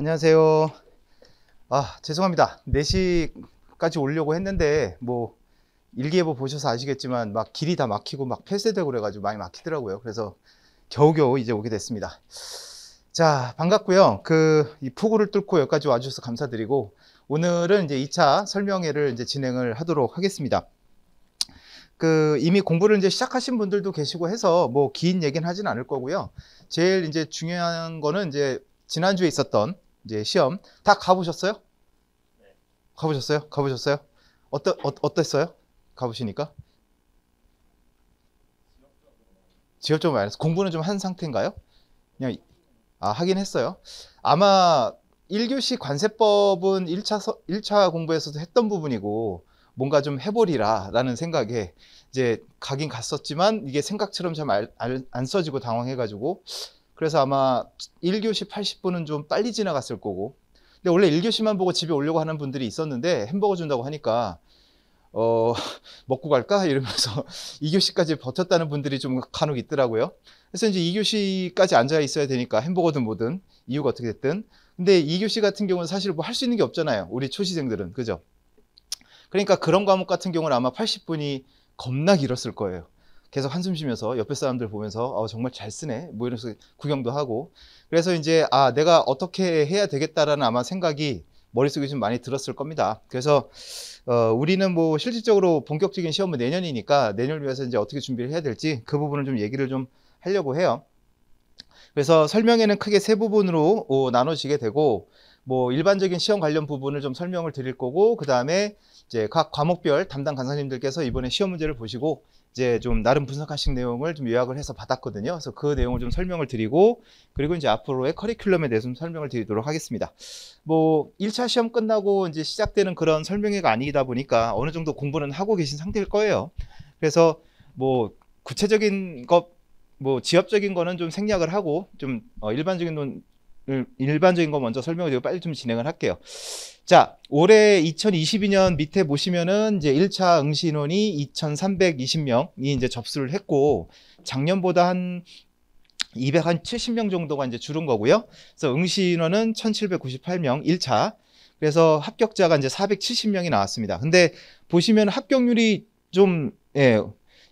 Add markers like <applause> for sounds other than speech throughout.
안녕하세요. 아, 죄송합니다. 4시까지 오려고 했는데, 뭐, 일기예보 보셔서 아시겠지만, 막 길이 다 막히고 막 폐쇄되고 그래가지고 많이 막히더라고요. 그래서 겨우겨우 이제 오게 됐습니다. 자, 반갑고요. 그, 이 폭우를 뚫고 여기까지 와주셔서 감사드리고, 오늘은 이제 2차 설명회를 이제 진행을 하도록 하겠습니다. 그 이미 공부를 이제 시작하신 분들도 계시고 해서 뭐 긴 얘기는 하진 않을 거고요. 제일 이제 중요한 거는 이제 지난주에 있었던 이제 시험 다 가보셨어요? 가보셨어요? 가보셨어요? 어떠, 어, 어땠어요? 가보시니까? 지역적으로 많이 했 공부는 좀 한 상태인가요? 그냥 아 하긴 했어요. 아마 1교시 관세법은 1차, 서, 1차 공부에서도 했던 부분이고 뭔가 좀 해보리라 라는 생각에 이제 가긴 갔었지만 이게 생각처럼 잘 안 써지고 당황해가지고 그래서 아마 1교시 80분은 좀 빨리 지나갔을 거고. 근데 원래 1교시만 보고 집에 오려고 하는 분들이 있었는데 햄버거 준다고 하니까 어, <laughs> 먹고 갈까? 이러면서 2교시까지 <laughs> 버텼다는 분들이 좀 간혹 있더라고요. 그래서 이제 2교시까지 앉아 있어야 되니까 햄버거든 뭐든 이유가 어떻게 됐든. 근데 2교시 같은 경우는 사실 뭐 할 수 있는 게 없잖아요. 우리 초시생들은. 그죠? 그러니까 그런 과목 같은 경우는 아마 80분이 겁나 길었을 거예요. 계속 한숨 쉬면서 옆에 사람들 보면서 어, 정말 잘 쓰네 뭐 이러면서 구경도 하고 그래서 이제 아 내가 어떻게 해야 되겠다라는 아마 생각이 머릿속에 좀 많이 들었을 겁니다. 그래서 어, 우리는 뭐 실질적으로 본격적인 시험은 내년이니까 내년을 위해서 이제 어떻게 준비를 해야 될지 그 부분을 좀 얘기를 좀 하려고 해요. 그래서 설명에는 크게 세 부분으로 어, 나눠지게 되고 뭐 일반적인 시험 관련 부분을 좀 설명을 드릴 거고 그 다음에 이제 각 과목별 담당 강사님들께서 이번에 시험 문제를 보시고 이제 좀 나름 분석하신 내용을 좀 요약을 해서 받았거든요. 그래서 그 내용을 좀 설명을 드리고 그리고 이제 앞으로의 커리큘럼에 대해서 좀 설명을 드리도록 하겠습니다. 뭐 1차 시험 끝나고 이제 시작되는 그런 설명회가 아니다 보니까 어느 정도 공부는 하고 계신 상태일 거예요. 그래서 뭐 구체적인 것 뭐 지엽적인 거는 좀 생략을 하고 좀 어, 일반적인 음, 일반적인 거 먼저 설명을 드리고 빨리 좀 진행을 할게요. 자, 올해 2022년 밑에 보시면은 이제 1차 응시 인원이 2,320명이 이제 접수를 했고 작년보다 한 270명 정도가 이제 줄은 거고요. 그래서 응시 인원은 1,798명 1차. 그래서 합격자가 이제 470명이 나왔습니다. 근데 보시면 합격률이 좀 예,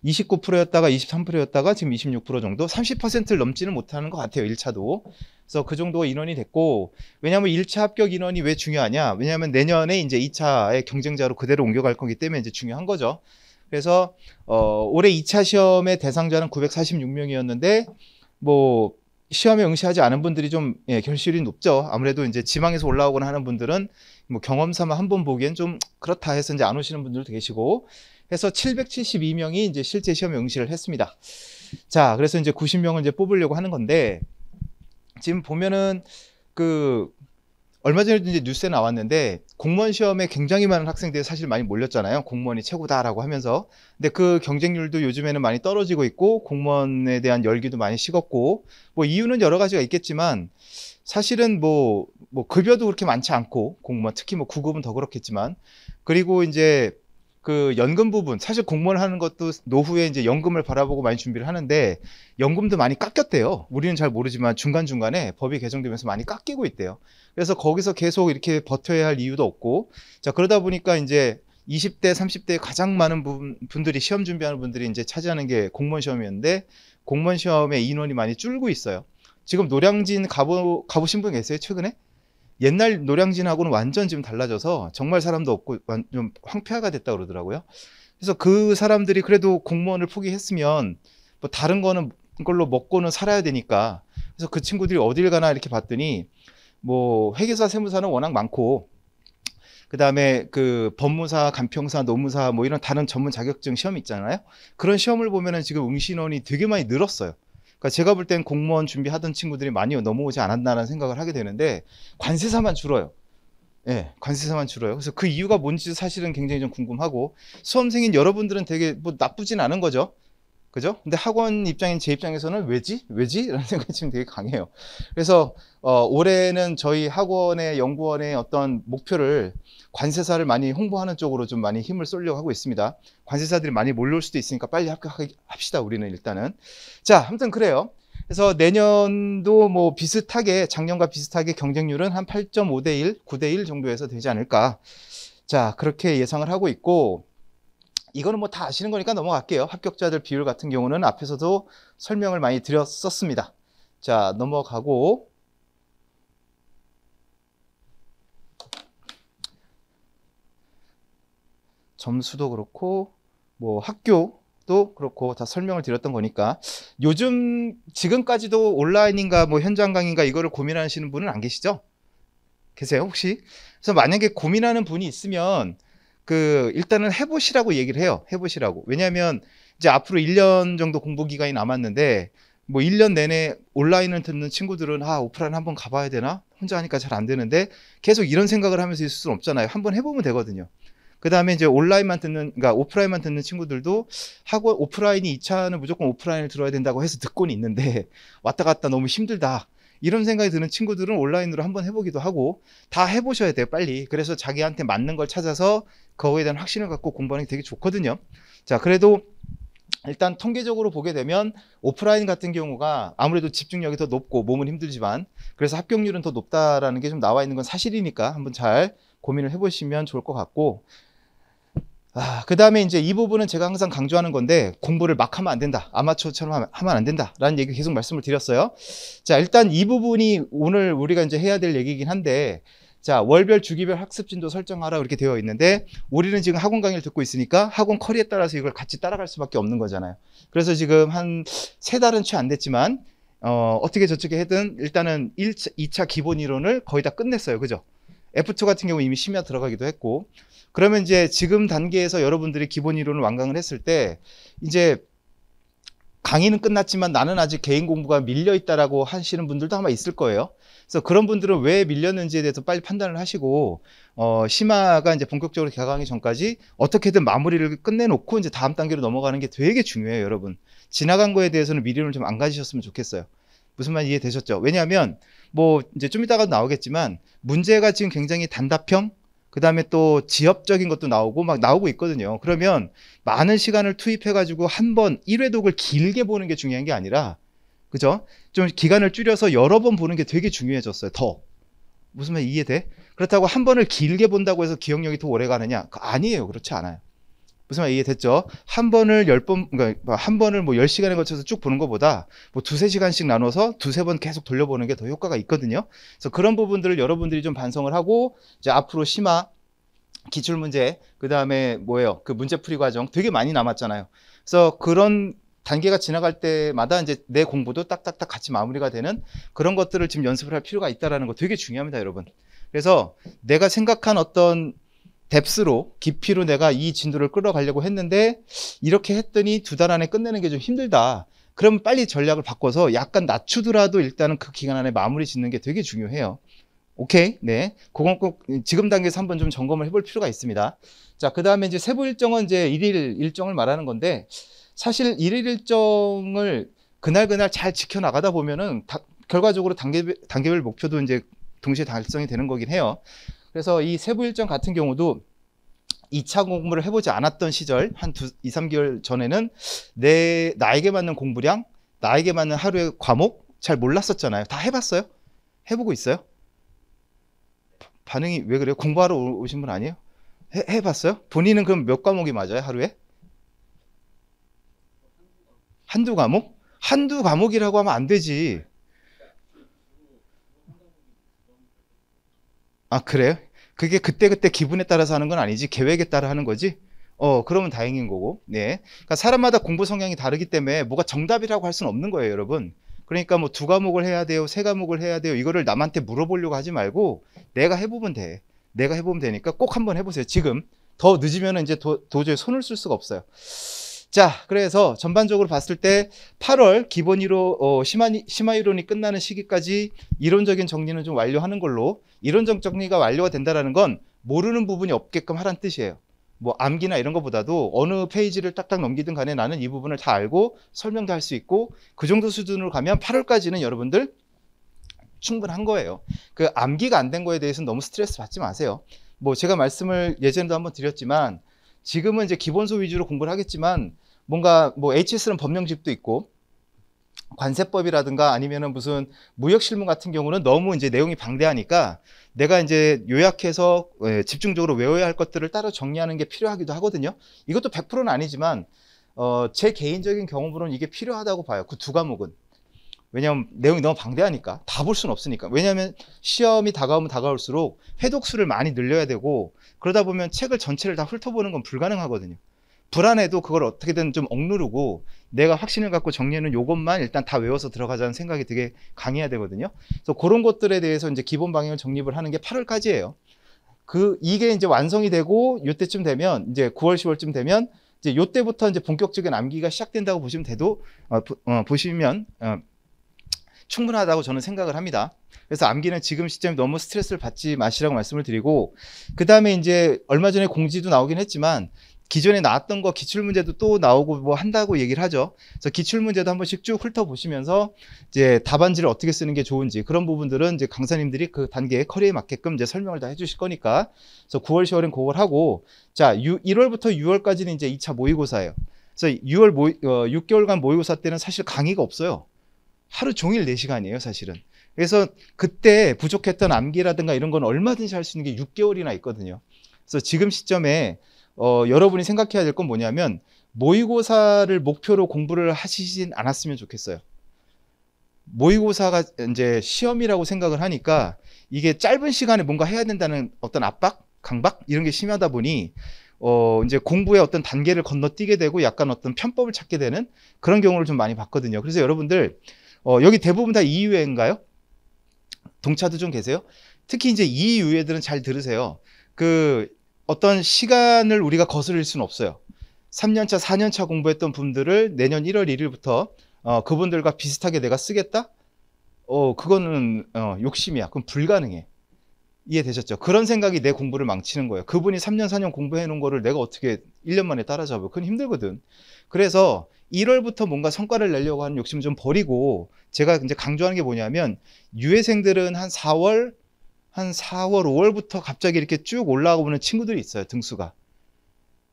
29%였다가 23%였다가 지금 26% 정도 30%를 넘지는 못하는 것 같아요 1차도 그래서 그 정도 인원이 됐고 왜냐하면 1차 합격 인원이 왜 중요하냐 왜냐하면 내년에 이제 2차의 경쟁자로 그대로 옮겨갈 거기 때문에 이제 중요한 거죠 그래서 어, 올해 2차 시험의 대상자는 946명이었는데 뭐 시험에 응시하지 않은 분들이 좀 예, 결실이 높죠. 아무래도 이제 지방에서 올라오거나 하는 분들은 뭐 경험 삼아 한 번 보기엔 좀 그렇다 해서 이제 안 오시는 분들도 계시고 해서 772명이 이제 실제 시험에 응시를 했습니다. 자, 그래서 이제 90명을 이제 뽑으려고 하는 건데 지금 보면은 그 얼마 전에도 이제 뉴스에 나왔는데 공무원 시험에 굉장히 많은 학생들이 사실 많이 몰렸잖아요. 공무원이 최고다라고 하면서. 근데 그 경쟁률도 요즘에는 많이 떨어지고 있고 공무원에 대한 열기도 많이 식었고 뭐 이유는 여러 가지가 있겠지만 사실은 뭐, 뭐 급여도 그렇게 많지 않고 공무원 특히 뭐 구급은 더 그렇겠지만 그리고 이제 그 연금 부분 사실 공무원 하는 것도 노후에 이제 연금을 바라보고 많이 준비를 하는데 연금도 많이 깎였대요. 우리는 잘 모르지만 중간 중간에 법이 개정되면서 많이 깎이고 있대요. 그래서 거기서 계속 이렇게 버텨야 할 이유도 없고 자 그러다 보니까 이제 20대, 30대 가장 많은 분들이 시험 준비하는 분들이 이제 차지하는 게 공무원 시험이었는데 공무원 시험의 인원이 많이 줄고 있어요. 지금 노량진 가보, 가보신 분 계세요? 최근에? 옛날 노량진하고는 완전 지금 달라져서 정말 사람도 없고 완전 황폐화가 됐다 그러더라고요. 그래서 그 사람들이 그래도 공무원을 포기했으면 뭐 다른 거는 걸로 먹고는 살아야 되니까 그래서 그 친구들이 어딜 가나 이렇게 봤더니 뭐 회계사 세무사는 워낙 많고 그다음에 그 법무사, 간평사, 노무사 뭐 이런 다른 전문 자격증 시험 있잖아요. 그런 시험을 보면은 지금 응시원이 되게 많이 늘었어요. 그러니까 제가 볼 땐 공무원 준비하던 친구들이 많이 넘어오지 않았나라는 생각을 하게 되는데 관세사만 줄어요. 예, 네, 관세사만 줄어요. 그래서 그 이유가 뭔지 사실은 굉장히 좀 궁금하고 수험생인 여러분들은 되게 뭐 나쁘진 않은 거죠. 그죠? 근데 학원 입장인 제 입장에서는 왜지? 왜지? 라는 <laughs> 생각이 지금 되게 강해요. 그래서 어, 올해는 저희 학원의 연구원의 어떤 목표를 관세사를 많이 홍보하는 쪽으로 좀 많이 힘을 쏠려고 하고 있습니다. 관세사들이 많이 몰려올 수도 있으니까 빨리 합격합시다. 우리는 일단은. 자, 아무튼 그래요. 그래서 내년도 뭐 비슷하게 작년과 비슷하게 경쟁률은 한 8.5대 1, 9대1 정도에서 되지 않을까. 자, 그렇게 예상을 하고 있고 이거는 뭐 다 아시는 거니까 넘어갈게요. 합격자들 비율 같은 경우는 앞에서도 설명을 많이 드렸었습니다. 자, 넘어가고 점수도 그렇고 뭐 학교도 그렇고 다 설명을 드렸던 거니까 요즘 지금까지도 온라인인가 뭐 현장 강의인가 이거를 고민하시는 분은 안 계시죠? 계세요 혹시? 그래서 만약에 고민하는 분이 있으면 그 일단은 해보시라고 얘기를 해요. 해보시라고. 왜냐하면 이제 앞으로 1년 정도 공부 기간이 남았는데 뭐 1년 내내 온라인을 듣는 친구들은 아 오프라인 한번 가봐야 되나 혼자 하니까 잘 안 되는데 계속 이런 생각을 하면서 있을 수는 없잖아요. 한번 해보면 되거든요. 그 다음에 이제 온라인만 듣는, 그러니까 오프라인만 듣는 친구들도 학원, 오프라인이 2차는 무조건 오프라인을 들어야 된다고 해서 듣곤 있는데 왔다 갔다 너무 힘들다. 이런 생각이 드는 친구들은 온라인으로 한번 해보기도 하고 다 해보셔야 돼요 빨리 그래서 자기한테 맞는 걸 찾아서 거기에 대한 확신을 갖고 공부하는 게 되게 좋거든요 자 그래도 일단 통계적으로 보게 되면 오프라인 같은 경우가 아무래도 집중력이 더 높고 몸은 힘들지만 그래서 합격률은 더 높다라는 게 좀 나와 있는 건 사실이니까 한번 잘 고민을 해보시면 좋을 것 같고 아, 그 다음에 이제 이 부분은 제가 항상 강조하는 건데 공부를 막 하면 안 된다 아마추어처럼 하면, 안 된다 라는 얘기 계속 말씀을 드렸어요 자 일단 이 부분이 오늘 우리가 이제 해야 될 얘기긴 한데 자 월별 주기별 학습 진도 설정하라 이렇게 되어 있는데 우리는 지금 학원 강의를 듣고 있으니까 학원 커리에 따라서 이걸 같이 따라갈 수밖에 없는 거잖아요 그래서 지금 한 세 달은 채 안 됐지만 어, 어떻게 저쪽에 해든 일단은 1차, 2차 기본 이론을 거의 다 끝냈어요 그죠 F2 같은 경우 이미 심야 들어가기도 했고 그러면 이제 지금 단계에서 여러분들이 기본 이론을 완강을 했을 때 이제 강의는 끝났지만 나는 아직 개인 공부가 밀려 있다라고 하시는 분들도 아마 있을 거예요. 그래서 그런 분들은 왜 밀렸는지에 대해서 빨리 판단을 하시고 어 심화가 이제 본격적으로 개강하기 전까지 어떻게든 마무리를 끝내놓고 이제 다음 단계로 넘어가는 게 되게 중요해요, 여러분. 지나간 거에 대해서는 미련을 좀 안 가지셨으면 좋겠어요. 무슨 말 이해되셨죠? 왜냐하면 뭐 이제 좀 이따가 나오겠지만 문제가 지금 굉장히 단답형 그다음에 또 지엽적인 것도 나오고 막 나오고 있거든요. 그러면 많은 시간을 투입해 가지고 한 번 1회독을 길게 보는 게 중요한 게 아니라 그죠? 좀 기간을 줄여서 여러 번 보는 게 되게 중요해졌어요. 더. 무슨 말 이해돼? 그렇다고 한 번을 길게 본다고 해서 기억력이 더 오래 가느냐? 그 아니에요. 그렇지 않아요. 무슨 말 이해됐죠? 한 번을 열 번, 그러니까 뭐 한 번을 뭐 열 시간에 걸쳐서 쭉 보는 것보다 뭐 두세 시간씩 나눠서 두세 번 계속 돌려보는 게 더 효과가 있거든요. 그래서 그런 부분들을 여러분들이 좀 반성을 하고 이제 앞으로 심화 기출 문제 그 다음에 뭐예요? 그 문제풀이 과정 되게 많이 남았잖아요. 그래서 그런 단계가 지나갈 때마다 이제 내 공부도 딱딱딱 같이 마무리가 되는 그런 것들을 지금 연습을 할 필요가 있다라는 거 되게 중요합니다, 여러분. 그래서 내가 생각한 어떤 뎁스로 깊이로 내가 이 진도를 끌어가려고 했는데 이렇게 했더니 두 달 안에 끝내는 게 좀 힘들다. 그럼 빨리 전략을 바꿔서 약간 낮추더라도 일단은 그 기간 안에 마무리 짓는 게 되게 중요해요. 오케이. 네. 그건 꼭 지금 단계에서 한번 좀 점검을 해볼 필요가 있습니다. 자, 그 다음에 이제 세부 일정은 이제 일일 일정을 말하는 건데 사실 일일 일정을 그날그날 잘 지켜나가다 보면은 다, 결과적으로 단계, 단계별 목표도 이제 동시에 달성이 되는 거긴 해요. 그래서 이 세부 일정 같은 경우도 2차 공부를 해보지 않았던 시절 한 두, 2, 3개월 전에는 내 나에게 맞는 공부량, 나에게 맞는 하루의 과목 잘 몰랐었잖아요. 다 해봤어요? 해보고 있어요? 반응이 왜 그래요? 공부하러 오신 분 아니에요? 해, 해봤어요? 본인은 그럼 몇 과목이 맞아요? 하루에? 한두 과목? 한두 과목이라고 하면 안 되지. 아, 그래요? 그게 그때그때 기분에 따라서 하는 건 아니지 계획에 따라 하는 거지 어 그러면 다행인 거고 네 그러니까 사람마다 공부 성향이 다르기 때문에 뭐가 정답이라고 할 수는 없는 거예요 여러분 그러니까 뭐 두 과목을 해야 돼요 세 과목을 해야 돼요 이거를 남한테 물어보려고 하지 말고 내가 해보면 돼 내가 해보면 되니까 꼭 한번 해보세요 지금 더 늦으면 이제 도, 도저히 손을 쓸 수가 없어요 자, 그래서 전반적으로 봤을 때 8월 기본 이로 어, 심화, 심화 이론이 끝나는 시기까지 이론적인 정리는 좀 완료하는 걸로 이론적 정리가 완료가 된다라는 건 모르는 부분이 없게끔 하란 뜻이에요. 뭐 암기나 이런 것보다도 어느 페이지를 딱딱 넘기든 간에 나는 이 부분을 다 알고 설명도 할 수 있고 그 정도 수준으로 가면 8월까지는 여러분들 충분한 거예요. 그 암기가 안 된 거에 대해서는 너무 스트레스 받지 마세요. 뭐 제가 말씀을 예전에도 한번 드렸지만 지금은 이제 기본소 위주로 공부를 하겠지만 뭔가 뭐 HS는 법령집도 있고 관세법이라든가 아니면은 무슨 무역실무 같은 경우는 너무 이제 내용이 방대하니까 내가 이제 요약해서 예, 집중적으로 외워야 할 것들을 따로 정리하는 게 필요하기도 하거든요. 이것도 100%는 아니지만 어, 제 개인적인 경험으로는 이게 필요하다고 봐요. 그 두 과목은. 왜냐하면 내용이 너무 방대하니까 다 볼 수는 없으니까 왜냐하면 시험이 다가오면 다가올수록 해독 수를 많이 늘려야 되고 그러다 보면 책을 전체를 다 훑어보는 건 불가능하거든요 불안해도 그걸 어떻게든 좀 억누르고 내가 확신을 갖고 정리하는 요것만 일단 다 외워서 들어가자는 생각이 되게 강해야 되거든요 그래서 그런 것들에 대해서 이제 기본 방향을 정립을 하는 게 8월까지예요 그 이게 이제 완성이 되고 요때쯤 되면 이제 9월 10월쯤 되면 이제 요때부터 이제 본격적인 암기가 시작된다고 보시면 돼도 어, 보, 어, 보시면 어, 충분하다고 저는 생각을 합니다. 그래서 암기는 지금 시점에 너무 스트레스를 받지 마시라고 말씀을 드리고 그 다음에 이제 얼마 전에 공지도 나오긴 했지만 기존에 나왔던 거 기출 문제도 또 나오고 뭐 한다고 얘기를 하죠. 그래서 기출 문제도 한 번씩 쭉 훑어보시면서 이제 답안지를 어떻게 쓰는 게 좋은지 그런 부분들은 이제 강사님들이 그 단계에 커리에 맞게끔 이제 설명을 다 해주실 거니까. 그래서 9월, 10월엔 그걸 하고 자 6, 1월부터 6월까지는 이제 2차 모의고사예요. 그래서 6월 모, 어, 6개월간 모의고사 때는 사실 강의가 없어요. 하루 종일 4시간이에요, 사실은. 그래서 그때 부족했던 암기라든가 이런 건 얼마든지 할 수 있는 게 6개월이나 있거든요. 그래서 지금 시점에 어, 여러분이 생각해야 될 건 뭐냐면 모의고사를 목표로 공부를 하시진 않았으면 좋겠어요. 모의고사가 이제 시험이라고 생각을 하니까 이게 짧은 시간에 뭔가 해야 된다는 어떤 압박, 강박 이런 게 심하다 보니 어 이제 공부의 어떤 단계를 건너뛰게 되고 약간 어떤 편법을 찾게 되는 그런 경우를 좀 많이 봤거든요. 그래서 여러분들 어, 여기 대부분 다 이유회인가요? 동차도 좀 계세요? 특히 이제 이유회들은 잘 들으세요. 그 어떤 시간을 우리가 거스릴 수는 없어요. 3년차, 4년차 공부했던 분들을 내년 1월 1일부터 어, 그분들과 비슷하게 내가 쓰겠다? 어, 그거는 어, 욕심이야. 그럼 불가능해. 이해되셨죠? 그런 생각이 내 공부를 망치는 거예요. 그분이 3년, 4년 공부해 놓은 거를 내가 어떻게 1년 만에 따라잡을 그건 힘들거든. 그래서 1월부터 뭔가 성과를 내려고 하는 욕심을 좀 버리고 제가 이제 강조하는 게 뭐냐면 유해생들은 한 4월 한 4월 5월부터 갑자기 이렇게 쭉 올라가 보는 친구들이 있어요. 등수가.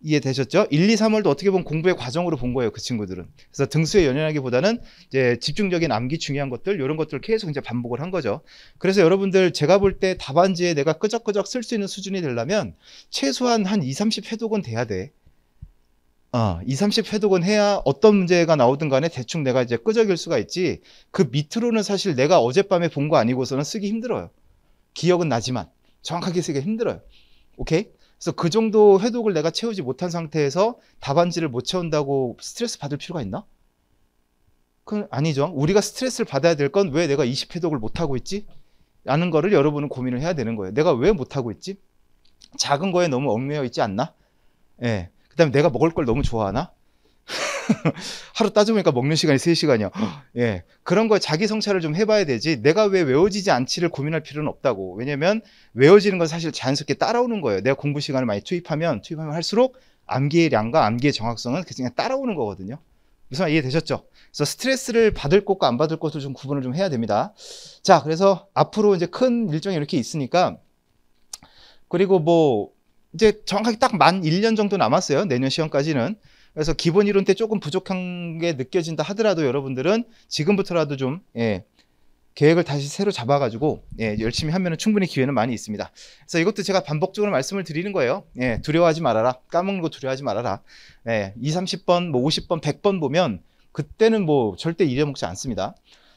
이해되셨죠? 1, 2, 3월도 어떻게 보면 공부의 과정으로 본 거예요, 그 친구들은. 그래서 등수에 연연하기보다는 이제 집중적인 암기 중요한 것들, 이런 것들을 계속 이제 반복을 한 거죠. 그래서 여러분들 제가 볼 때 답안지에 내가 끄적끄적 쓸 수 있는 수준이 되려면 최소한 한 2, 30 회독은 돼야 돼. 20, 아, 30 회독은 해야 어떤 문제가 나오든 간에 대충 내가 이제 끄적일 수가 있지 그 밑으로는 사실 내가 어젯밤에 본 거 아니고서는 쓰기 힘들어요. 기억은 나지만 정확하게 쓰기 힘들어요. 오케이? 그래서 그 정도 회독을 내가 채우지 못한 상태에서 답안지를 못 채운다고 스트레스 받을 필요가 있나? 그건 아니죠. 우리가 스트레스를 받아야 될 건 왜 내가 20 회독을 못하고 있지? 라는 거를 여러분은 고민을 해야 되는 거예요. 내가 왜 못하고 있지? 작은 거에 너무 얽매여 있지 않나? 예. 그다음에 내가 먹을 걸 너무 좋아하나? <laughs> 하루 따져보니까 먹는 시간이 세시간이야 <gasps> 예. 그런 거 자기 성찰을 좀 해봐야 되지, 내가 왜 외워지지 않지를 고민할 필요는 없다고. 왜냐면 외워지는 건 사실 자연스럽게 따라오는 거예요. 내가 공부 시간을 많이 투입하면, 투입하면 할수록 암기량과 의 암기의 정확성은 그냥 따라오는 거거든요. 무슨 말 이해되셨죠? 그래서 스트레스를 받을 것과 안 받을 것을 좀 구분을 좀 해야 됩니다. 자, 그래서 앞으로 이제 큰 일정이 이렇게 있으니까, 그리고 뭐, 이제 정확하게 딱 만 1년 정도 남았어요. 내년 시험까지는. 그래서 기본 이론 때 조금 부족한 게 느껴진다 하더라도 여러분들은 지금부터라도 좀 예, 계획을 다시 새로 잡아가지고 예, 열심히 하면 충분히 기회는 많이 있습니다. 그래서 이것도 제가 반복적으로 말씀을 드리는 거예요. 예, 두려워하지 말아라. 까먹는 거 두려워하지 말아라. 예, 20, 30번, 뭐 50번, 100번 보면 그때는 뭐 절대 잃어먹지 않습니다.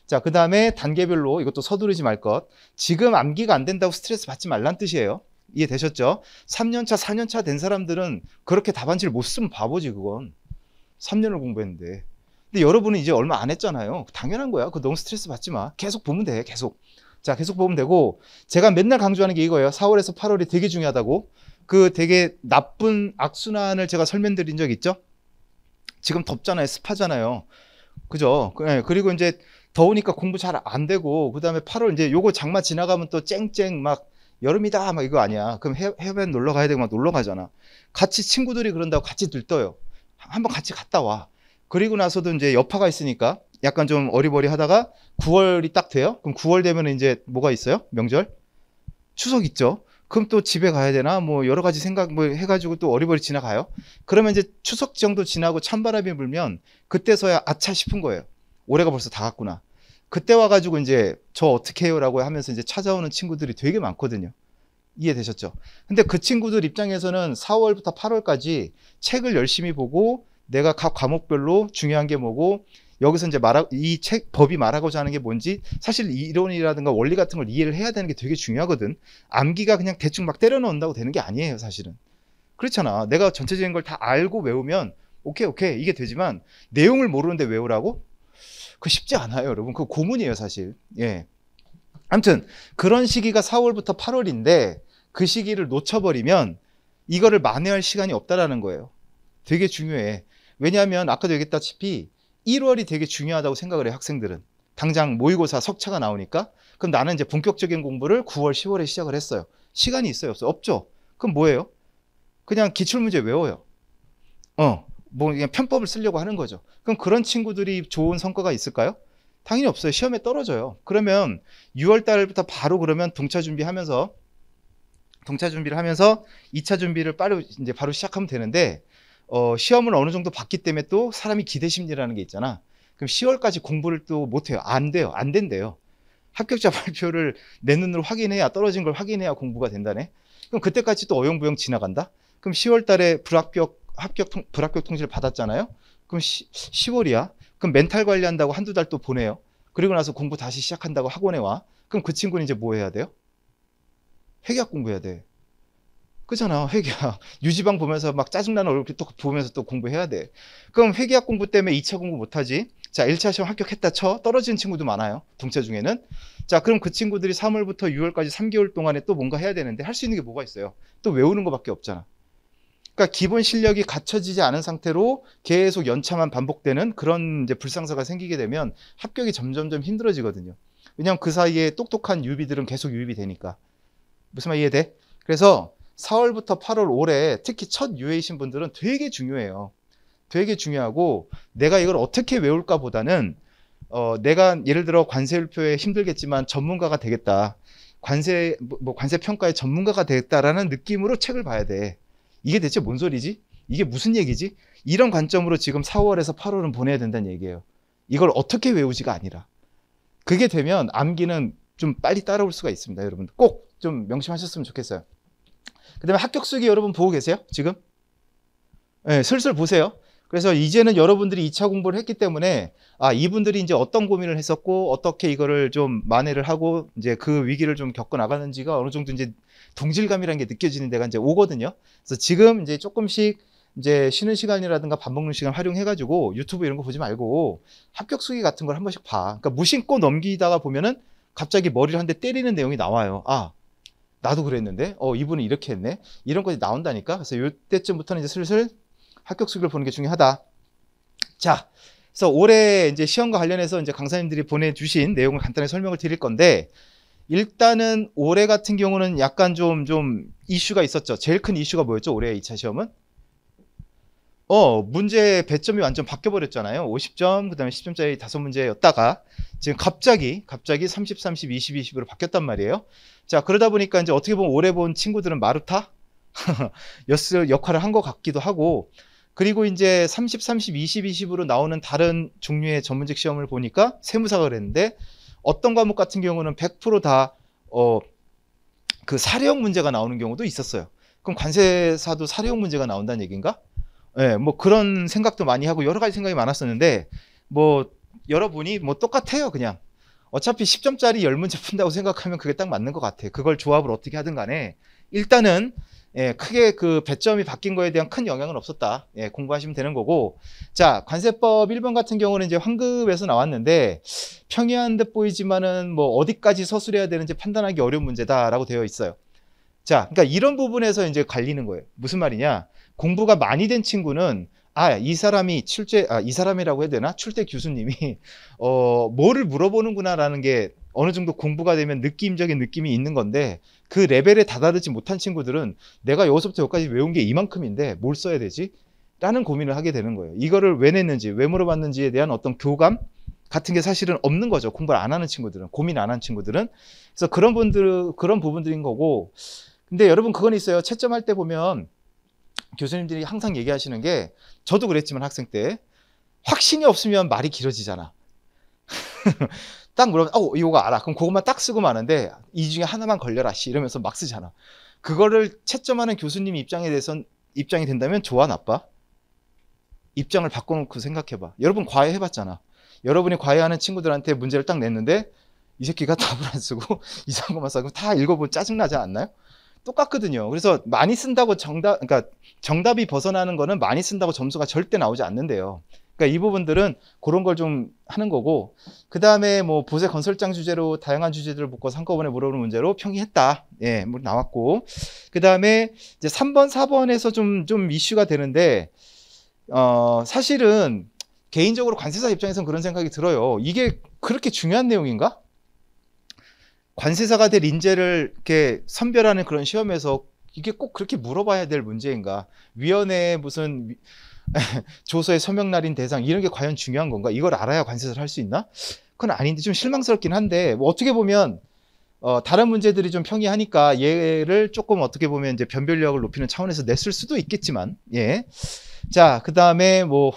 자, 그 다음에 단계별로 이것도 서두르지 말 것. 지금 암기가 안 된다고 스트레스 받지 말란 뜻이에요. 이해되셨죠? 3년차, 4년차 된 사람들은 그렇게 답안지를 못 쓰면 바보지 그건. 3년을 공부했는데. 근데 여러분은 이제 얼마 안 했잖아요. 당연한 거야. 그 너무 스트레스 받지 마. 계속 보면 돼. 계속. 자, 계속 보면 되고 제가 맨날 강조하는 게 이거예요. 4월에서 8월이 되게 중요하다고. 그 되게 나쁜 악순환을 제가 설명드린 적 있죠? 지금 덥잖아요. 습하잖아요. 그죠? 그, 예, 그리고 이제 더우니까 공부 잘 안 되고 그다음에 8월 이제 요거 장마 지나가면 또 쨍쨍 막 여름이다 막 이거 아니야. 그럼 해, 해변 놀러 가야 되고 막 놀러 가잖아. 같이 친구들이 그런다고 같이 들떠요. 한번 같이 갔다 와. 그리고 나서도 이제 여파가 있으니까 약간 좀 어리버리 하다가 9월이 딱 돼요. 그럼 9월 되면 이제 뭐가 있어요? 명절? 추석 있죠. 그럼 또 집에 가야 되나 뭐 여러 가지 생각 뭐 해가지고 또 어리버리 지나가요. 그러면 이제 추석 정도 지나고 찬바람이 불면 그때서야 아차 싶은 거예요. 올해가 벌써 다 갔구나. 그때 와가지고 이제 저 어떻게 해요라고 하면서 이제 찾아오는 친구들이 되게 많거든요. 이해되셨죠? 근데 그 친구들 입장에서는 4월부터 8월까지 책을 열심히 보고 내가 각 과목별로 중요한 게 뭐고 여기서 이제 말하 이책 법이 말하고자 하는 게 뭔지 사실 이론이라든가 원리 같은 걸 이해를 해야 되는 게 되게 중요하거든. 암기가 그냥 대충 막 때려 넣는다고 되는 게 아니에요, 사실은. 그렇잖아. 내가 전체적인 걸 다 알고 외우면 오케이 오케이 이게 되지만 내용을 모르는데 외우라고 그 쉽지 않아요, 여러분. 그 고문이에요, 사실. 예. 아무튼 그런 시기가 4월부터 8월인데 그 시기를 놓쳐버리면 이거를 만회할 시간이 없다라는 거예요. 되게 중요해. 왜냐하면 아까도 얘기했다시피 1월이 되게 중요하다고 생각을 해요, 학생들은. 당장 모의고사 석차가 나오니까 그럼 나는 이제 본격적인 공부를 9월, 10월에 시작을 했어요. 시간이 있어요, 없어요? 없죠. 그럼 뭐예요? 그냥 기출문제 외워요. 어. 뭐 그냥 편법을 쓰려고 하는 거죠. 그럼 그런 친구들이 좋은 성과가 있을까요? 당연히 없어요. 시험에 떨어져요. 그러면 6월 달부터 바로 그러면 동차 준비하면서 동차 준비를 하면서 2차 준비를 빠르 이제 바로 시작하면 되는데 어, 시험을 어느 정도 봤기 때문에 또 사람이 기대 심리라는 게 있잖아. 그럼 10월까지 공부를 또 못해요. 안 돼요. 안 된대요. 합격자 <laughs> 발표를 내 눈으로 확인해야 떨어진 걸 확인해야 공부가 된다네. 그럼 그때까지 또 어영부영 지나간다. 그럼 10월 달에 불합격 합격 통, 불합격 통지를 받았잖아요. 그럼 시, 10월이야. 그럼 멘탈 관리한다고 한두 달 또 보내요. 그리고 나서 공부 다시 시작한다고 학원에 와. 그럼 그 친구는 이제 뭐 해야 돼요? 회계학 공부해야 돼. 그잖아 회계학 <laughs> 유지방 보면서 막 짜증나는 얼굴 또 보면서 또 공부해야 돼 그럼 회계학 공부 때문에 2차 공부 못하지 자 1차 시험 합격했다 쳐 떨어진 친구도 많아요 동체 중에는 자 그럼 그 친구들이 3월부터 6월까지 3개월 동안에 또 뭔가 해야 되는데 할 수 있는 게 뭐가 있어요 또 외우는 거밖에 없잖아 그러니까 기본 실력이 갖춰지지 않은 상태로 계속 연차만 반복되는 그런 이제 불상사가 생기게 되면 합격이 점점점 힘들어지거든요. 왜냐하면 그 사이에 똑똑한 유비들은 계속 유입이 되니까. 무슨 말 이해돼? 그래서 4월부터 8월 올해 특히 첫유해이신 분들은 되게 중요해요. 되게 중요하고 내가 이걸 어떻게 외울까 보다는 어, 내가 예를 들어 관세율표에 힘들겠지만 전문가가 되겠다. 관세, 뭐, 뭐 관세 평가의 전문가가 되겠다라는 느낌으로 책을 봐야 돼. 이게 대체 뭔 소리지? 이게 무슨 얘기지? 이런 관점으로 지금 4월에서 8월은 보내야 된다는 얘기예요. 이걸 어떻게 외우지가 아니라. 그게 되면 암기는 좀 빨리 따라올 수가 있습니다, 여러분. 꼭좀 명심하셨으면 좋겠어요. 그다음에 합격수기 여러분 보고 계세요? 지금? 네, 슬슬 보세요. 그래서 이제는 여러분들이 2차 공부를 했기 때문에 아 이분들이 이제 어떤 고민을 했었고 어떻게 이거를 좀 만회를 하고 이제 그 위기를 좀 겪어 나가는지가 어느 정도 이제 동질감이라는 게 느껴지는 데가 이제 오거든요. 그래서 지금 이제 조금씩 이제 쉬는 시간이라든가 밥 먹는 시간 활용해가지고 유튜브 이런 거 보지 말고 합격 수기 같은 걸 한 번씩 봐. 그러니까 무심코 넘기다가 보면은 갑자기 머리를 한 대 때리는 내용이 나와요. 아 나도 그랬는데 어 이분은 이렇게 했네 이런 것이 나온다니까. 그래서 이때쯤부터는 이제 슬슬 합격수를 보는 게 중요하다. 자, 그래서 올해 이제 시험과 관련해서 이제 강사님들이 보내주신 내용을 간단히 설명을 드릴 건데 일단은 올해 같은 경우는 약간 좀 좀 이슈가 있었죠. 제일 큰 이슈가 뭐였죠? 올해 2차 시험은? 어, 문제 배점이 완전 바뀌어 버렸잖아요. 50점, 그다음에 10점짜리 다섯 문제였다가 지금 갑자기 갑자기 30, 30, 20, 20으로 바뀌었단 말이에요. 자, 그러다 보니까 이제 어떻게 보면 올해 본 친구들은 마루타 역할을 한 것 같기도 하고 그리고 이제 30, 30, 20, 20으로 나오는 다른 종류의 전문직 시험을 보니까 세무사가 그랬는데 어떤 과목 같은 경우는 100%다 어, 그 사례형 문제가 나오는 경우도 있었어요. 그럼 관세사도 사례형 문제가 나온다는 얘기인가? 예, 네, 뭐 그런 생각도 많이 하고 여러 가지 생각이 많았었는데 뭐 여러분이 뭐 똑같아요, 그냥. 어차피 10점짜리 10문제 푼다고 생각하면 그게 딱 맞는 것 같아. 그걸 조합을 어떻게 하든 간에 일단은 예, 크게 그 배점이 바뀐 거에 대한 큰 영향은 없었다. 예, 공부하시면 되는 거고. 자, 관세법 1번 같은 경우는 이제 환급에서 나왔는데 평이한 듯 보이지만은 뭐 어디까지 서술해야 되는지 판단하기 어려운 문제다라고 되어 있어요. 자, 그러니까 이런 부분에서 이제 갈리는 거예요. 무슨 말이냐? 공부가 많이 된 친구는 아, 이 사람이 출제, 아, 이 사람이라고 해야 되나? 출제 교수님이, <laughs> 어, 뭐를 물어보는구나라는 게 어느 정도 공부가 되면 느낌적인 느낌이 있는 건데 그 레벨에 다다르지 못한 친구들은 내가 여기서부터 여기까지 외운 게 이만큼인데 뭘 써야 되지? 라는 고민을 하게 되는 거예요. 이거를 왜 냈는지, 왜 물어봤는지에 대한 어떤 교감 같은 게 사실은 없는 거죠. 공부를 안 하는 친구들은, 고민 안 한 친구들은. 그래서 그런 분들, 그런 부분들인 거고. 근데 여러분, 그건 있어요. 채점할 때 보면 교수님들이 항상 얘기하시는 게 저도 그랬지만 학생 때 확신이 없으면 말이 길어지잖아. <laughs> 딱 물어보면 어 이거 알아. 그럼 그것만 딱 쓰고 마는데 이 중에 하나만 걸려라 씨 이러면서 막 쓰잖아. 그거를 채점하는 교수님 입장에 대해선 입장이 된다면 좋아 나빠? 입장을 바꿔놓고 생각해봐. 여러분 과외 해봤잖아. 여러분이 과외하는 친구들한테 문제를 딱 냈는데 이 새끼가 <laughs> 답을 안 쓰고 <laughs> 이상한 것만 쓰고 다 읽어보면 짜증나지 않나요? 똑같거든요. 그래서 많이 쓴다고 정답, 그러니까 정답이 벗어나는 거는 많이 쓴다고 점수가 절대 나오지 않는데요. 그러니까 이 부분들은 그런 걸 좀 하는 거고, 그 다음에 뭐 보세 건설장 주제로 다양한 주제들을 묶어서 한꺼번에 물어보는 문제로 평이했다. 예, 뭐 나왔고. 그 다음에 이제 3번, 4번에서 좀, 좀 이슈가 되는데, 어, 사실은 개인적으로 관세사 입장에선 그런 생각이 들어요. 이게 그렇게 중요한 내용인가? 관세사가 될 인재를 이렇게 선별하는 그런 시험에서 이게 꼭 그렇게 물어봐야 될 문제인가? 위원회 무슨 <laughs> 조서의 서명날인 대상 이런 게 과연 중요한 건가? 이걸 알아야 관세사를 할 수 있나? 그건 아닌데 좀 실망스럽긴 한데 뭐 어떻게 보면 어, 다른 문제들이 좀 평이하니까 얘를 조금 어떻게 보면 이제 변별력을 높이는 차원에서 냈을 수도 있겠지만 예. 자, 그 다음에 뭐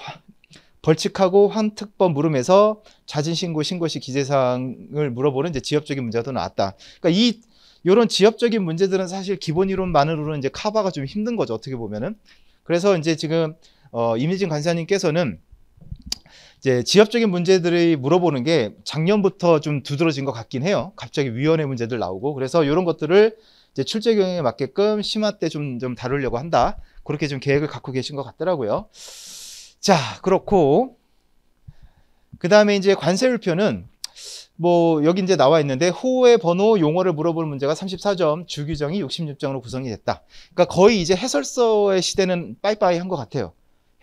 벌칙하고 환특법 물음에서 자진신고 신고 시 기재사항을 물어보는 이제 지엽적인 문제도 나왔다. 그러니까 이요런 지엽적인 문제들은 사실 기본 이론만으로는 이제 카바가 좀 힘든 거죠 어떻게 보면은. 그래서 이제 지금 어, 이미진 간사님께서는 이제 지엽적인 문제들이 물어보는 게 작년부터 좀 두드러진 것 같긴 해요. 갑자기 위원회 문제들 나오고 그래서 요런 것들을 이제 출제 경영에 맞게끔 심화 때좀 좀 다루려고 한다. 그렇게 좀 계획을 갖고 계신 것 같더라고요. 자, 그렇고 그 다음에 이제 관세율표는 뭐 여기 이제 나와 있는데 호의 번호 용어를 물어볼 문제가 34점, 주규정이 66점으로 구성이 됐다. 그러니까 거의 이제 해설서의 시대는 빠이빠이 한 것 같아요.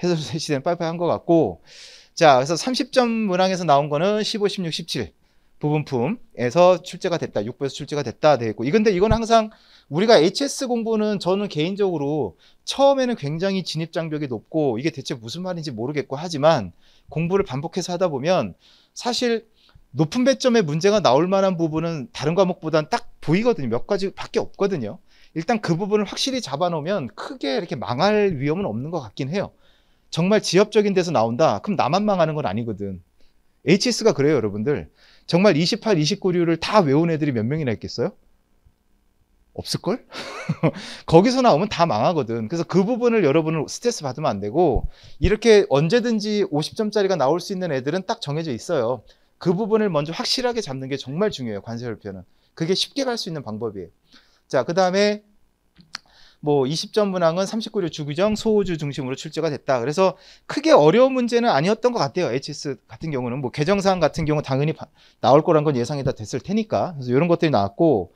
해설서의 시대는 빠이빠이 한 것 같고 자, 그래서 30점 문항에서 나온 거는 15, 16, 17 부분품에서 출제가 됐다. 6부에서 출제가 됐다. 되어 있고. 근데 이건 항상 우리가 HS 공부는 저는 개인적으로 처음에는 굉장히 진입 장벽이 높고 이게 대체 무슨 말인지 모르겠고 하지만 공부를 반복해서 하다 보면 사실 높은 배점에 문제가 나올 만한 부분은 다른 과목보단 딱 보이거든요. 몇 가지밖에 없거든요. 일단 그 부분을 확실히 잡아놓으면 크게 이렇게 망할 위험은 없는 것 같긴 해요. 정말 지엽적인 데서 나온다. 그럼 나만 망하는 건 아니거든. HS가 그래요, 여러분들. 정말 28, 29류를 다 외운 애들이 몇 명이나 있겠어요? 없을걸? <laughs> 거기서 나오면 다 망하거든. 그래서 그 부분을 여러분은 스트레스 받으면 안 되고, 이렇게 언제든지 50점짜리가 나올 수 있는 애들은 딱 정해져 있어요. 그 부분을 먼저 확실하게 잡는 게 정말 중요해요. 관세혈표는. 그게 쉽게 갈 수 있는 방법이에요. 자, 그 다음에 뭐 20점 문항은 39류 주규정 소우주 중심으로 출제가 됐다. 그래서 크게 어려운 문제는 아니었던 것 같아요. HS 같은 경우는 뭐 개정사항 같은 경우 당연히 바, 나올 거란 건 예상이 다 됐을 테니까. 그래서 이런 것들이 나왔고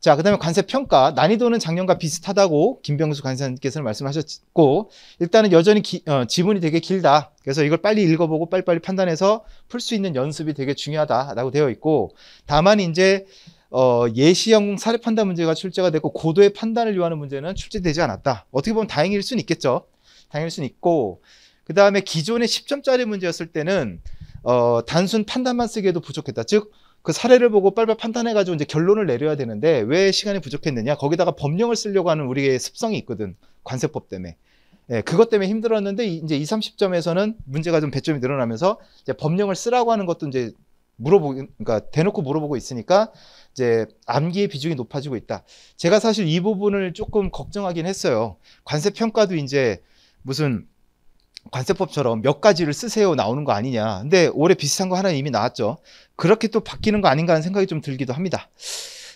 자, 그 다음에 관세 평가. 난이도는 작년과 비슷하다고 김병수 관세님께서는 말씀하셨고, 일단은 여전히 기, 어, 지문이 되게 길다. 그래서 이걸 빨리 읽어보고 빨리빨리 판단해서 풀 수 있는 연습이 되게 중요하다라고 되어 있고, 다만 이제, 어, 예시형 사례 판단 문제가 출제가 됐고, 고도의 판단을 요하는 문제는 출제되지 않았다. 어떻게 보면 다행일 수는 있겠죠. 다행일 수는 있고, 그 다음에 기존의 10점짜리 문제였을 때는, 어, 단순 판단만 쓰기에도 부족했다. 즉, 그 사례를 보고 빨리 판단해가지고 이제 결론을 내려야 되는데 왜 시간이 부족했느냐 거기다가 법령을 쓰려고 하는 우리의 습성이 있거든 관세법 때문에 예, 그것 때문에 힘들었는데 이제 2, 30점에서는 문제가 좀 배점이 늘어나면서 이제 법령을 쓰라고 하는 것도 이제 물어보 그러니까 대놓고 물어보고 있으니까 이제 암기의 비중이 높아지고 있다. 제가 사실 이 부분을 조금 걱정하긴 했어요. 관세 평가도 이제 무슨 관세법처럼 몇 가지를 쓰세요 나오는 거 아니냐. 근데 올해 비슷한 거 하나 이미 나왔죠. 그렇게 또 바뀌는 거 아닌가 하는 생각이 좀 들기도 합니다.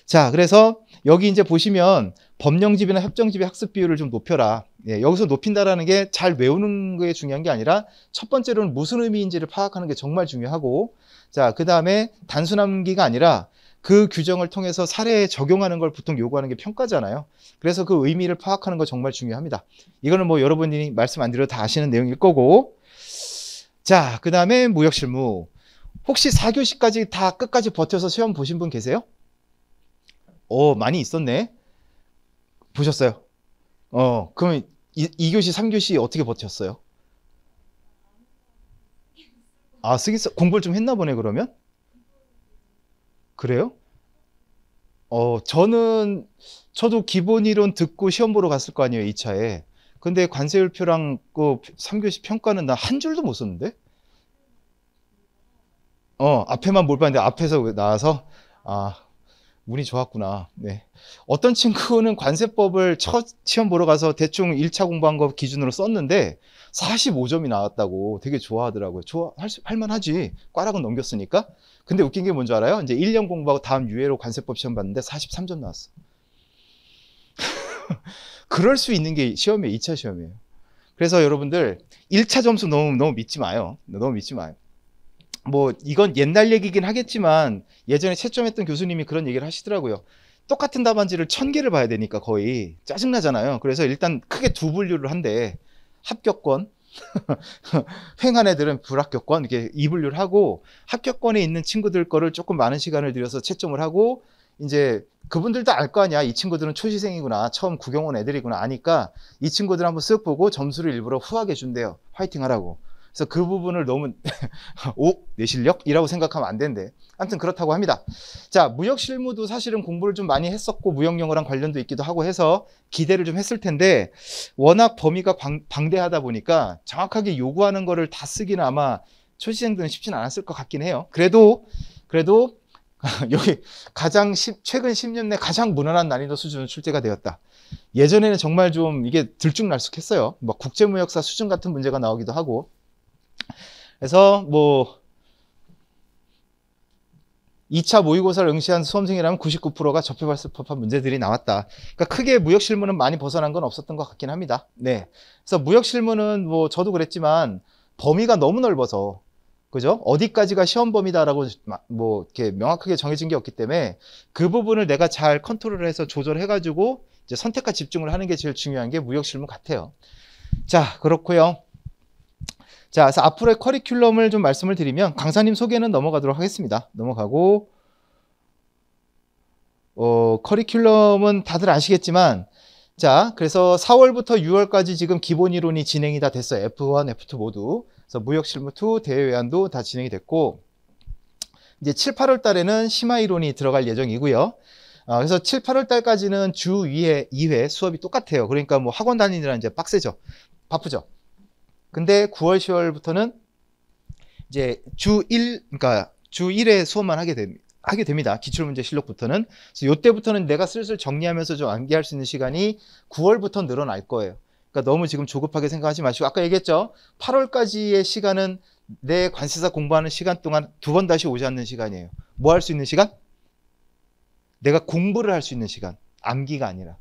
자, 그래서 여기 이제 보시면 법령집이나 협정집의 학습 비율을 좀 높여라. 예, 여기서 높인다라는 게 잘 외우는 게 중요한 게 아니라 첫 번째로는 무슨 의미인지를 파악하는 게 정말 중요하고 자, 그 다음에 단순함기가 아니라 그 규정을 통해서 사례에 적용하는 걸 보통 요구하는 게 평가잖아요. 그래서 그 의미를 파악하는 거 정말 중요합니다. 이거는 뭐 여러분이 말씀 안 드려도 다 아시는 내용일 거고. 자, 그 다음에 무역실무. 혹시 4교시까지 다 끝까지 버텨서 시험 보신 분 계세요? 오, 어, 많이 있었네. 보셨어요? 어, 그러면 2, 교시 3교시 어떻게 버텼어요? 아, 쓰기, 공부를 좀 했나 보네, 그러면? 그래요? 어, 저는 저도 기본 이론 듣고 시험 보러 갔을 거 아니에요, 2차에. 근데 관세율표랑 그 3교시 평가는 나 한 줄도 못 썼는데. 어, 앞에만 뭘 봤는데 앞에서 나와서 아, 운이 좋았구나. 네. 어떤 친구는 관세법을 첫 시험 보러 가서 대충 1차 공부한 거 기준으로 썼는데 45점이 나왔다고 되게 좋아하더라고요. 좋아, 할, 할만하지. 과락은 넘겼으니까. 근데 웃긴 게 뭔지 알아요? 이제 1년 공부하고 다음 유예로 관세법 시험 봤는데 43점 나왔어. <laughs> 그럴 수 있는 게 시험이에요. 2차 시험이에요. 그래서 여러분들 1차 점수 너무, 너무 믿지 마요. 너무 믿지 마요. 뭐 이건 옛날 얘기긴 하겠지만 예전에 채점했던 교수님이 그런 얘기를 하시더라고요. 똑같은 답안지를 천 개를 봐야 되니까 거의 짜증나잖아요. 그래서 일단 크게 두 분류를 한데 합격권 <laughs> 횡한 애들은 불합격권 이렇게 이분류를 하고 합격권에 있는 친구들 거를 조금 많은 시간을 들여서 채점을 하고 이제 그분들도 알 거 아니야. 이 친구들은 초시생이구나. 처음 구경온 애들이구나. 아니까 이 친구들 한번 쓱 보고 점수를 일부러 후하게 준대요. 화이팅 하라고. 그래서 그 부분을 너무 <laughs> 오, 내 실력이라고 생각하면 안 된대. 아무튼 그렇다고 합니다. 자, 무역 실무도 사실은 공부를 좀 많이 했었고 무역 영어랑 관련도 있기도 하고 해서 기대를 좀 했을 텐데 워낙 범위가 방, 대하다 보니까 정확하게 요구하는 거를 다 쓰기는 아마 초시생들은 쉽진 않았을 것 같긴 해요. 그래도 그래도 <laughs> 여기 가장 시, 최근 10년 내 가장 무난한 난이도 수준은 출제가 되었다. 예전에는 정말 좀 이게 들쭉날쭉했어요. 뭐 국제무역사 수준 같은 문제가 나오기도 하고 그래서 뭐 2차 모의고사를 응시한 수험생이라면 99%가 접해봤을 법한 문제들이 나왔다. 그러니까 크게 무역 실무는 많이 벗어난 건 없었던 것 같긴 합니다. 네. 그래서 무역 실무는 뭐 저도 그랬지만 범위가 너무 넓어서 그죠? 어디까지가 시험 범위다라고 뭐 이렇게 명확하게 정해진 게 없기 때문에 그 부분을 내가 잘 컨트롤을 해서 조절해 가지고 이제 선택과 집중을 하는 게 제일 중요한 게 무역 실무 같아요. 자, 그렇고요. 자, 그래서 앞으로의 커리큘럼을 좀 말씀을 드리면 강사님 소개는 넘어가도록 하겠습니다. 넘어가고 어, 커리큘럼은 다들 아시겠지만 자, 그래서 4월부터 6월까지 지금 기본 이론이 진행이 다 됐어요. F1, F2 모두. 그래서 무역 실무 2, 대외 외환도 다 진행이 됐고 이제 7, 8월 달에는 심화 이론이 들어갈 예정이고요. 어, 그래서 7, 8월 달까지는 주 2회, 2회 수업이 똑같아요. 그러니까 뭐 학원 다니느라 이제 빡세죠. 바쁘죠. 근데 9월, 10월부터는 이제 주 1, 그러니까 주 1회 수업만 하게 됩니다. 하게 됩니다. 기출문제 실력부터는. 그래서 이때부터는 내가 슬슬 정리하면서 좀 암기할 수 있는 시간이 9월부터 늘어날 거예요. 그러니까 너무 지금 조급하게 생각하지 마시고 아까 얘기했죠. 8월까지의 시간은 내 관세사 공부하는 시간 동안 두 번 다시 오지 않는 시간이에요. 뭐 할 수 있는 시간? 내가 공부를 할 수 있는 시간. 암기가 아니라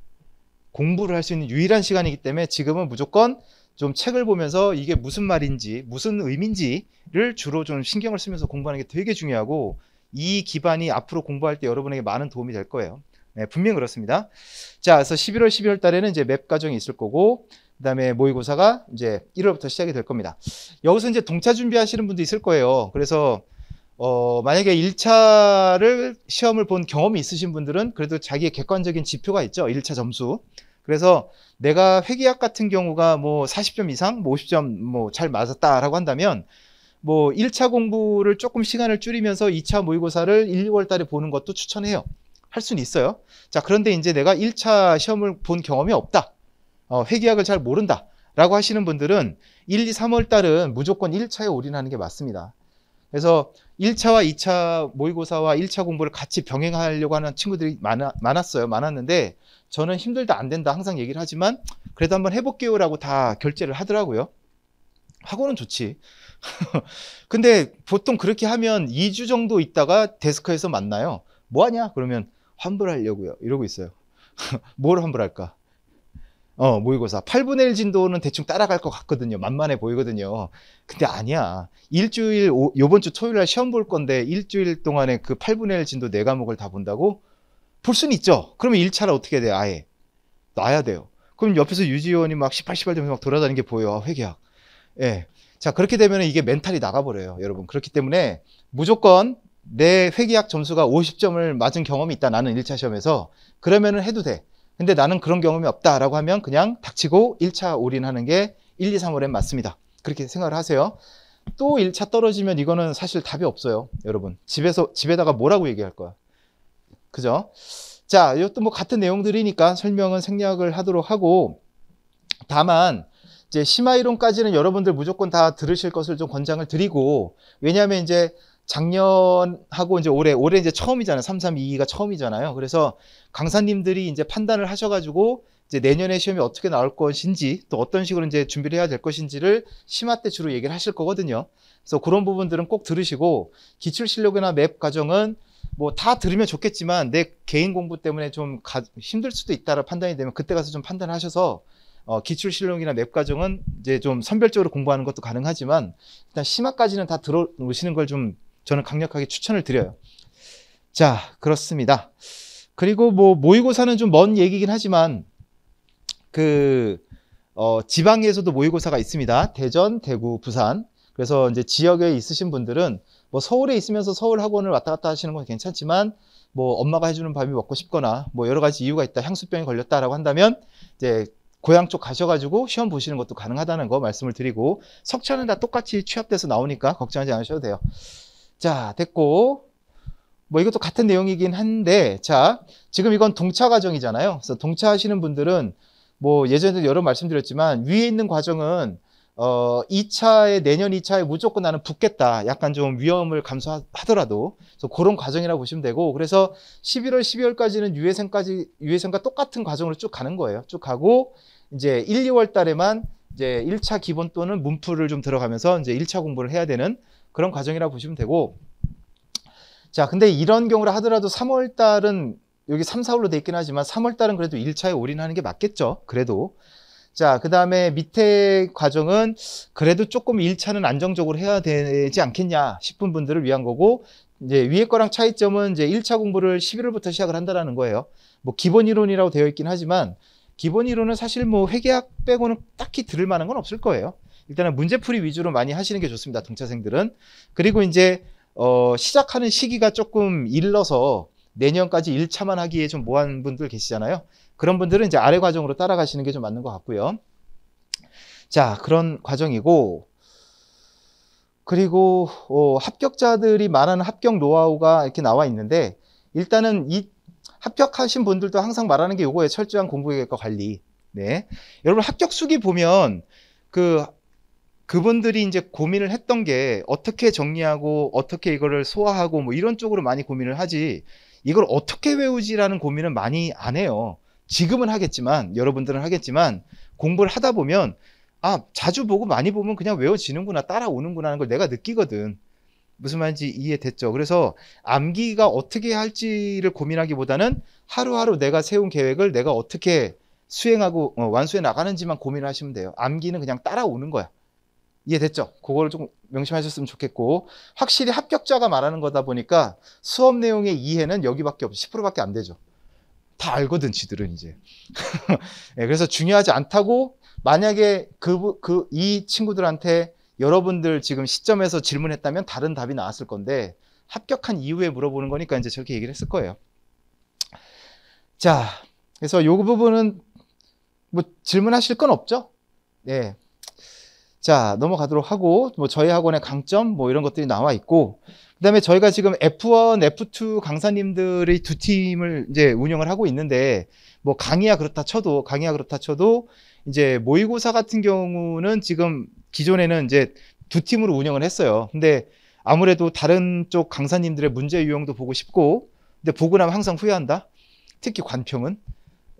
공부를 할 수 있는 유일한 시간이기 때문에 지금은 무조건 좀 책을 보면서 이게 무슨 말인지 무슨 의미인지를 주로 좀 신경을 쓰면서 공부하는 게 되게 중요하고 이 기반이 앞으로 공부할 때 여러분에게 많은 도움이 될 거예요. 네, 분명 그렇습니다. 자, 그래서 11월, 12월 달에는 이제 맵 과정이 있을 거고, 그 다음에 모의고사가 이제 1월부터 시작이 될 겁니다. 여기서 이제 동차 준비하시는 분도 있을 거예요. 그래서, 어, 만약에 1차를 시험을 본 경험이 있으신 분들은 그래도 자기의 객관적인 지표가 있죠. 1차 점수. 그래서 내가 회계학 같은 경우가 뭐 40점 이상, 뭐 50점 뭐 잘 맞았다라고 한다면 뭐 1차 공부를 조금 시간을 줄이면서 2차 모의고사를 1, 2월 달에 보는 것도 추천해요. 할 수는 있어요. 자, 그런데 이제 내가 1차 시험을 본 경험이 없다. 어, 회계학을 잘 모른다. 라고 하시는 분들은 1, 2, 3월 달은 무조건 1차에 올인하는 게 맞습니다. 그래서 1차와 2차 모의고사와 1차 공부를 같이 병행하려고 하는 친구들이 많아, 많았어요. 많았는데 저는 힘들다 안 된다 항상 얘기를 하지만 그래도 한번 해볼게요라고 다 결제를 하더라고요. 하고는 좋지. <laughs> 근데 보통 그렇게 하면 2주 정도 있다가 데스크에서 만나요. 뭐 하냐? 그러면 환불하려고요. 이러고 있어요. <laughs> 뭘 환불할까? 어, 모의고사. 8분의 1 진도는 대충 따라갈 것 같거든요. 만만해 보이거든요. 근데 아니야. 일주일, 요번 주 토요일 날 시험 볼 건데 일주일 동안에 그 8분의 1 진도 4과목을 다 본다고? 볼 수는 있죠. 그러면 1차를 어떻게 돼요? 아예. 놔야 돼요. 그럼 옆에서 유지원이 막 18, 18 되면서 막 돌아다니는 게 보여요. 아, 회계학. 예. 자, 그렇게 되면 이게 멘탈이 나가버려요. 여러분. 그렇기 때문에 무조건 내 회계학 점수가 50점을 맞은 경험이 있다. 나는 1차 시험에서. 그러면은 해도 돼. 근데 나는 그런 경험이 없다라고 하면 그냥 닥치고 1차 올인하는 게 1, 2, 3월엔 맞습니다. 그렇게 생각을 하세요. 또 1차 떨어지면 이거는 사실 답이 없어요. 여러분. 집에서, 집에다가 뭐라고 얘기할 거야? 그죠? 자, 이것도 뭐 같은 내용들이니까 설명은 생략을 하도록 하고 다만 이제 심화이론까지는 여러분들 무조건 다 들으실 것을 좀 권장을 드리고 왜냐하면 이제 작년하고 이제 올해 올해 이제 처음이잖아요. 3322가 처음이잖아요. 그래서 강사님들이 이제 판단을 하셔가지고 이제 내년에 시험이 어떻게 나올 것인지 또 어떤 식으로 이제 준비를 해야 될 것인지를 심화 때 주로 얘기를 하실 거거든요. 그래서 그런 부분들은 꼭 들으시고 기출 실력이나 맵 과정은 뭐다 들으면 좋겠지만 내 개인 공부 때문에 좀 가, 힘들 수도 있다라 판단이 되면 그때 가서 좀 판단하셔서 어, 기출 실용이나 맵 과정은 이제 좀 선별적으로 공부하는 것도 가능하지만 일단 심화까지는 다 들어오시는 걸 좀 저는 강력하게 추천을 드려요. 자, 그렇습니다. 그리고 뭐 모의고사는 좀 먼 얘기긴 하지만 그 어, 지방에서도 모의고사가 있습니다. 대전, 대구, 부산. 그래서 이제 지역에 있으신 분들은 뭐 서울에 있으면서 서울 학원을 왔다 갔다 하시는 건 괜찮지만 뭐 엄마가 해주는 밥이 먹고 싶거나 뭐 여러 가지 이유가 있다 향수병이 걸렸다라고 한다면 이제 고향 쪽 가셔가지고 시험 보시는 것도 가능하다는 거 말씀을 드리고 석차는다 똑같이 취합돼서 나오니까 걱정하지 않으셔도 돼요. 자 됐고 뭐 이것도 같은 내용이긴 한데 자 지금 이건 동차 과정이잖아요. 그래서 동차 하시는 분들은 뭐 예전에도 여러 말씀드렸지만 위에 있는 과정은 어, 2차에 내년 2차에 무조건 나는 붙겠다. 약간 좀 위험을 감수하더라도 그래서 그런 과정이라고 보시면 되고 그래서 11월, 12월까지는 유해생까지 유해생과 똑같은 과정으로 쭉 가는 거예요. 쭉 가고 이제 1, 2월 달에만 이제 1차 기본 또는 문풀을 좀 들어가면서 이제 1차 공부를 해야 되는 그런 과정이라고 보시면 되고 자, 근데 이런 경우를 하더라도 3월 달은 여기 3, 4월로 돼 있긴 하지만 3월 달은 그래도 1차에 올인하는 게 맞겠죠. 그래도 자, 그 다음에 밑에 과정은 그래도 조금 1차는 안정적으로 해야 되지 않겠냐 싶은 분들을 위한 거고, 이제 위에 거랑 차이점은 이제 1차 공부를 11월부터 시작을 한다라는 거예요. 뭐 기본 이론이라고 되어 있긴 하지만, 기본 이론은 사실 뭐 회계학 빼고는 딱히 들을 만한 건 없을 거예요. 일단은 문제풀이 위주로 많이 하시는 게 좋습니다. 동차생들은. 그리고 이제, 어, 시작하는 시기가 조금 일러서 내년까지 1차만 하기에 좀 모한 분들 계시잖아요. 그런 분들은 이제 아래 과정으로 따라가시는 게 좀 맞는 것 같고요. 자, 그런 과정이고, 그리고 어, 합격자들이 말하는 합격 노하우가 이렇게 나와 있는데, 일단은 이 합격하신 분들도 항상 말하는 게 요거예요. 철저한 공부 계획과 관리. 네. 여러분 합격 수기 보면 그 그분들이 이제 고민을 했던 게 어떻게 정리하고 어떻게 이거를 소화하고 뭐 이런 쪽으로 많이 고민을 하지 이걸 어떻게 외우지라는 고민은 많이 안 해요. 지금은 하겠지만 여러분들은 하겠지만 공부를 하다 보면 아 자주 보고 많이 보면 그냥 외워지는구나 따라오는구나 하는 걸 내가 느끼거든. 무슨 말인지 이해됐죠. 그래서 암기가 어떻게 할지를 고민하기보다는 하루하루 내가 세운 계획을 내가 어떻게 수행하고 어, 완수해 나가는지만 고민을 하시면 돼요. 암기는 그냥 따라오는 거야. 이해됐죠? 그거를 좀 명심하셨으면 좋겠고 확실히 합격자가 말하는 거다 보니까 수업 내용의 이해는 여기밖에 없어 10%밖에 안 되죠. 다 알거든 지들은 이제 네, <laughs> 그래서 중요하지 않다고 만약에 그 그 이 친구들한테 여러분들 지금 시점에서 질문했다면 다른 답이 나왔을 건데 합격한 이후에 물어보는 거니까 이제 저렇게 얘기를 했을 거예요. 자, 그래서 요 부분은 뭐 질문하실 건 없죠? 네. 자, 넘어가도록 하고, 뭐 저희 학원의 강점, 뭐 이런 것들이 나와 있고, 그 다음에 저희가 지금 F1, F2 강사님들의두 팀을 이제 운영을 하고 있는데, 뭐 강의야 그렇다 쳐도, 강의야 그렇다 쳐도, 이제 모의고사 같은 경우는 지금 기존에는 이제 두 팀으로 운영을 했어요. 근데 아무래도 다른 쪽 강사님들의 문제 유형도 보고 싶고, 근데 보고 나면 항상 후회한다. 특히 관평은.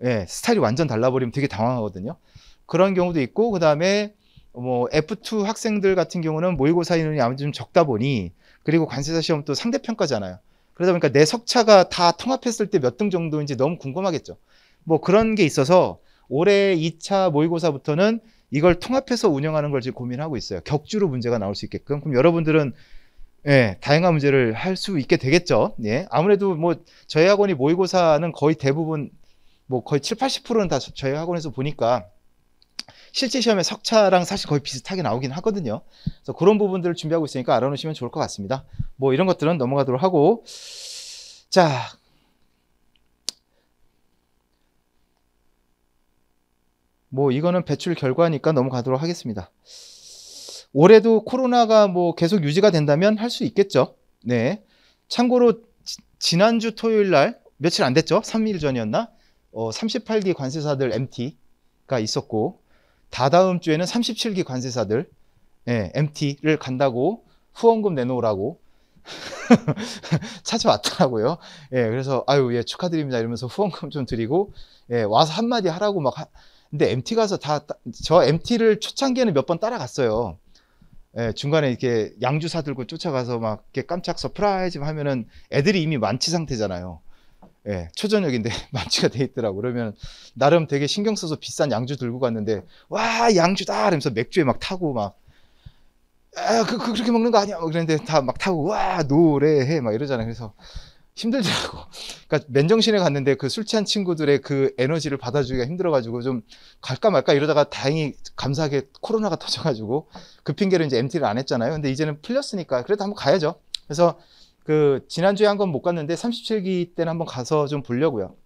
예, 스타일이 완전 달라버리면 되게 당황하거든요. 그런 경우도 있고, 그 다음에 뭐 F2 학생들 같은 경우는 모의고사 인원이 아무래도 좀 적다 보니 그리고 관세사 시험 또 상대평가잖아요. 그러다 보니까 내 석차가 다 통합했을 때 몇 등 정도인지 너무 궁금하겠죠. 뭐 그런 게 있어서 올해 2차 모의고사부터는 이걸 통합해서 운영하는 걸 지금 고민하고 있어요. 격주로 문제가 나올 수 있게끔. 그럼 여러분들은 예, 다양한 문제를 할 수 있게 되겠죠. 예. 아무래도 뭐 저희 학원이 모의고사는 거의 대부분 뭐 거의 7, 80%는 다 저희 학원에서 보니까 실제 시험에 석차랑 사실 거의 비슷하게 나오긴 하거든요. 그래서 그런 부분들을 준비하고 있으니까 알아놓으시면 좋을 것 같습니다. 뭐 이런 것들은 넘어가도록 하고 자 뭐 이거는 배출 결과니까 넘어가도록 하겠습니다. 올해도 코로나가 뭐 계속 유지가 된다면 할 수 있겠죠. 네. 참고로 지, 지난주 토요일 날 며칠 안 됐죠? 3일 전이었나? 어, 3 8기 관세사들 MT가 있었고 다다음 주에는 37기 관세사들 예, MT를 간다고 후원금 내놓으라고 <laughs> 찾아왔더라고요. 예, 그래서 아유 예 축하드립니다 이러면서 후원금 좀 드리고 예, 와서 한마디 하라고 막 하... 근데 MT 가서 다 저 MT를 초창기에는 몇 번 따라갔어요. 예, 중간에 이렇게 양주 사들고 쫓아가서 막 이렇게 깜짝 서프라이즈 하면은 애들이 이미 만취 상태잖아요. 예, 초저녁인데 <laughs> 만취가 돼 있더라고. 그러면 나름 되게 신경 써서 비싼 양주 들고 갔는데 와 양주다 이러면서 맥주에 막 타고 막 아, 그, 그 그렇게 먹는 거 아니야? 막 그랬는데 다 막 타고 와 노래해 막 이러잖아요. 그래서 힘들더라고. <laughs> 그러니까 맨정신에 갔는데 그 술 취한 친구들의 그 에너지를 받아주기가 힘들어가지고 좀 갈까 말까 이러다가 다행히 감사하게 코로나가 터져가지고 그 핑계로 이제 MT를 안 했잖아요. 근데 이제는 풀렸으니까 그래도 한번 가야죠. 그래서 그 지난주에 한 건 못 갔는데 37기 때는 한번 가서 좀 보려고요.